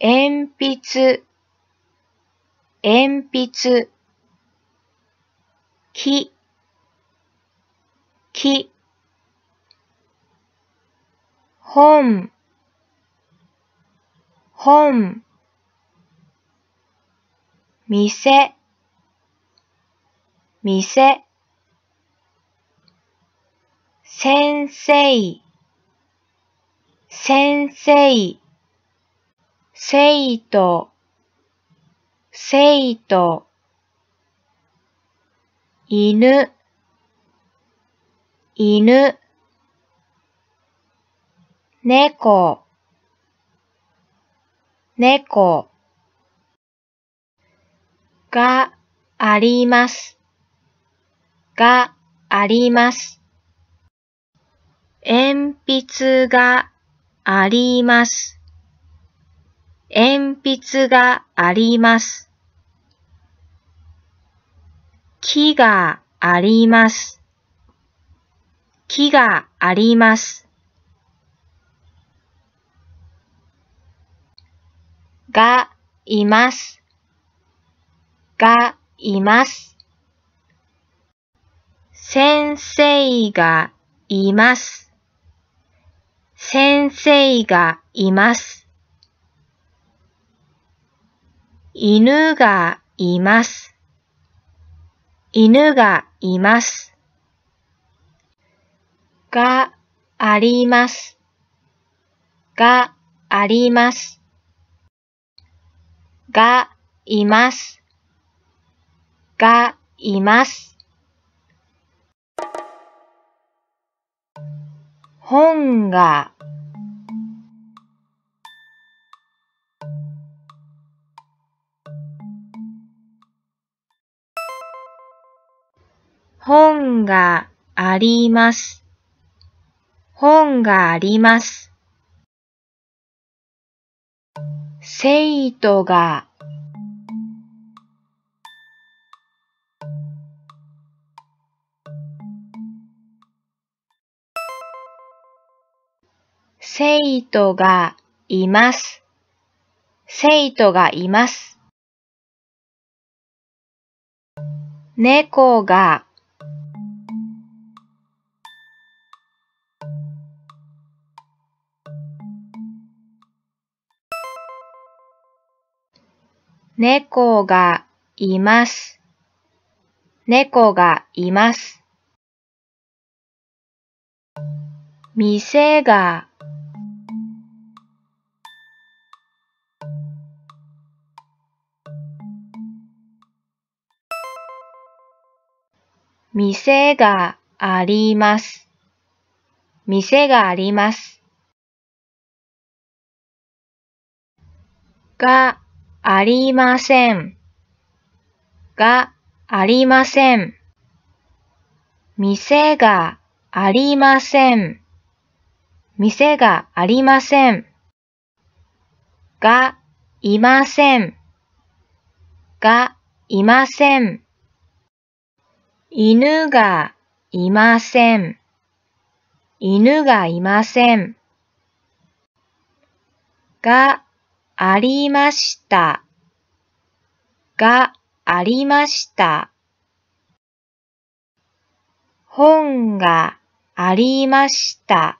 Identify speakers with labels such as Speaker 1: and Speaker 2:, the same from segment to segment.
Speaker 1: 鉛筆、鉛筆、木、木、本、本、店、店、先生、先生、生徒、生徒、犬、犬、猫、猫があります。があります。鉛筆があります。鉛筆があります。木があります。木があります。がいます。がいます。先生がいます。先生がいます。犬がいます。犬がいます。があります。があります。がいます。がいます。本が本があります。本があります。生徒が生徒がいます。生徒がいます。猫が猫がいます。猫がいます。店が店があります。店があります。がありません。がありません。店がありません。店がありません。がいません。がいません。犬がいません。犬がいません。がありました。がありました。本がありました。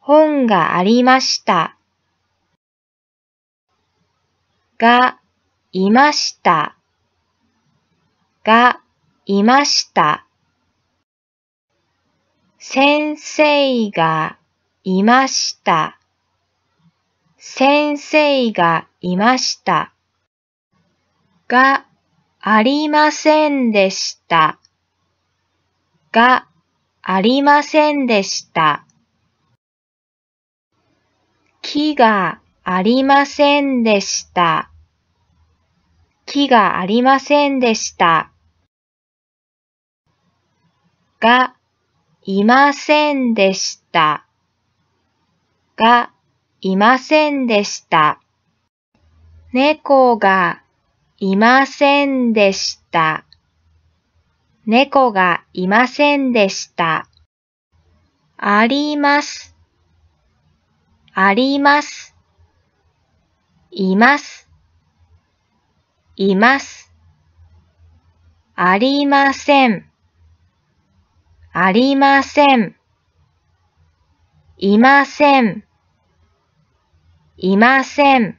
Speaker 1: 本がありました。が、いました。が、いました。先生がいました。先生がいました。がありませんでした。がありませんでした。木がありませんでした。木がありませんでした。が、いませんでした。が、いませんでした。猫がいませんでした。猫がいませんでした。あります。あります。います。います。ありません。ありません。いません。いません。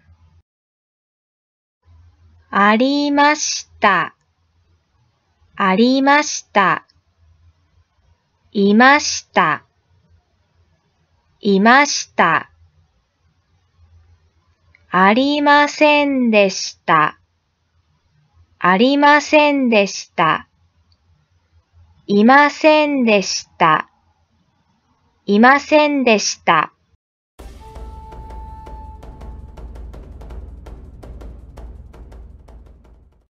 Speaker 1: ありました。ありました。いました。いました。ありませんでした。ありませんでした。いませんでした。いませんでした。